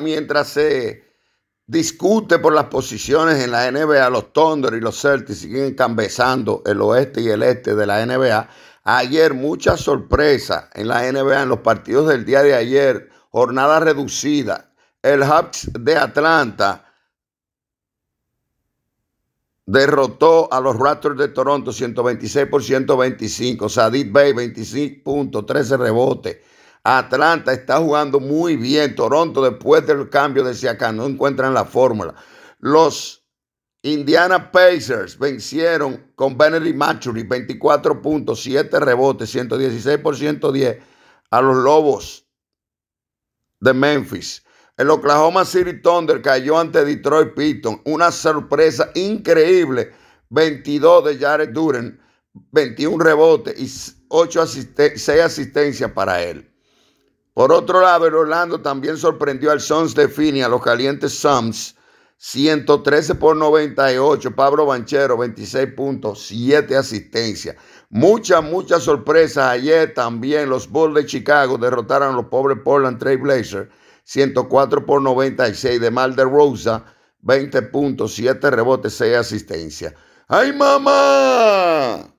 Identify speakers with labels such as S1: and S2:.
S1: mientras se discute por las posiciones en la NBA, los Thunder y los Celtics siguen encabezando el oeste y el este de la NBA. Ayer mucha sorpresa en la NBA, en los partidos del día de ayer, jornada reducida. El Hawks de Atlanta derrotó a los Raptors de Toronto 126 por 125. Sadid Bay 25 puntos, 13 rebotes. Atlanta está jugando muy bien. Toronto, después del cambio de Siakam, no encuentran la fórmula. Los Indiana Pacers vencieron con Benedict Maturi 24 puntos, 7 rebotes, 116 por 110 a los Lobos de Memphis. El Oklahoma City Thunder cayó ante Detroit Piston. Una sorpresa increíble. 22 de Jared Duren, 21 rebotes y 6 asistencias para él. Por otro lado, el Orlando también sorprendió al Suns de Fini, a los calientes Suns, 113 por 98, Pablo Banchero, 26.7 puntos, asistencias. Muchas, muchas sorpresas. Ayer también los Bulls de Chicago derrotaron a los pobres Portland Trail Blazers, 104 por 96, de Mal de Rosa, 20.7 puntos, rebotes, 6 asistencia. ¡Ay, mamá!